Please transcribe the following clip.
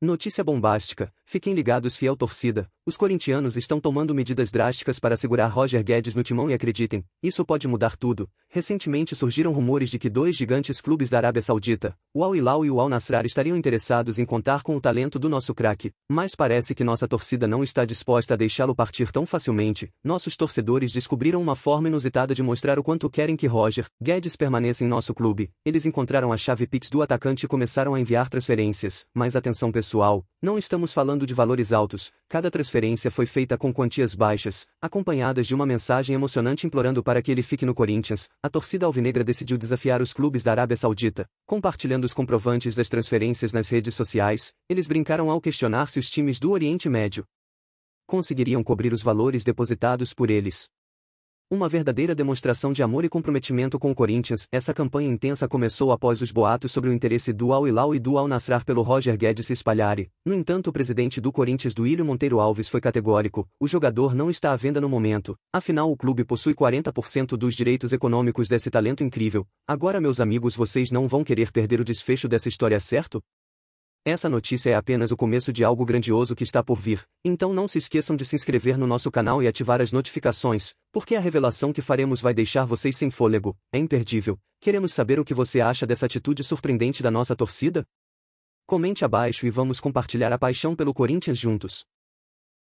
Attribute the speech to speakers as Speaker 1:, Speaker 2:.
Speaker 1: Notícia bombástica, fiquem ligados fiel torcida, os corintianos estão tomando medidas drásticas para segurar Roger Guedes no timão e acreditem, isso pode mudar tudo. Recentemente surgiram rumores de que dois gigantes clubes da Arábia Saudita, o Al Hilal e o Al Nassr estariam interessados em contar com o talento do nosso craque, mas parece que nossa torcida não está disposta a deixá-lo partir tão facilmente. Nossos torcedores descobriram uma forma inusitada de mostrar o quanto querem que Roger Guedes permaneça em nosso clube. Eles encontraram a chave Pix do atacante e começaram a enviar transferências, mas atenção pessoal, não estamos falando de valores altos, cada transferência foi feita com quantias baixas, acompanhadas de uma mensagem emocionante implorando para que ele fique no Corinthians. A torcida alvinegra decidiu desafiar os clubes da Arábia Saudita, compartilhando os comprovantes das transferências nas redes sociais. Eles brincaram ao questionar se os times do Oriente Médio conseguiriam cobrir os valores depositados por eles. Uma verdadeira demonstração de amor e comprometimento com o Corinthians, essa campanha intensa começou após os boatos sobre o interesse do Al-Hilal e do Al-Nassr pelo Roger Guedes se espalharem. No entanto, o presidente do Corinthians, Duílio Monteiro Alves, foi categórico: o jogador não está à venda no momento. Afinal, o clube possui 40% dos direitos econômicos desse talento incrível. Agora, meus amigos, vocês não vão querer perder o desfecho dessa história, certo? Essa notícia é apenas o começo de algo grandioso que está por vir, então não se esqueçam de se inscrever no nosso canal e ativar as notificações, porque a revelação que faremos vai deixar vocês sem fôlego, é imperdível. Queremos saber o que você acha dessa atitude surpreendente da nossa torcida? Comente abaixo e vamos compartilhar a paixão pelo Corinthians juntos.